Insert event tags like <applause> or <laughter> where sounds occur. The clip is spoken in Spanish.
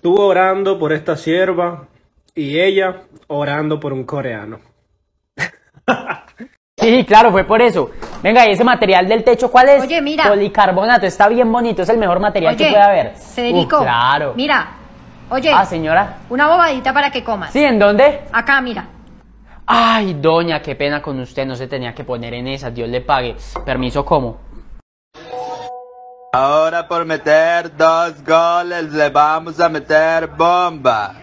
Tú orando por esta sierva y ella orando por un coreano. <laughs> Sí, claro, fue por eso. Venga, y ese material del techo, ¿cuál es? Oye, mira. Policarbonato, está bien bonito, es el mejor material que puede haber. Federico. claro. Mira, oye. Ah, señora. Una bobadita para que comas. Sí, ¿en dónde? Acá, mira. Ay, doña, qué pena con usted, no se tenía que poner en esa, Dios le pague. Permiso, ¿cómo? Ahora por meter dos goles le vamos a meter bomba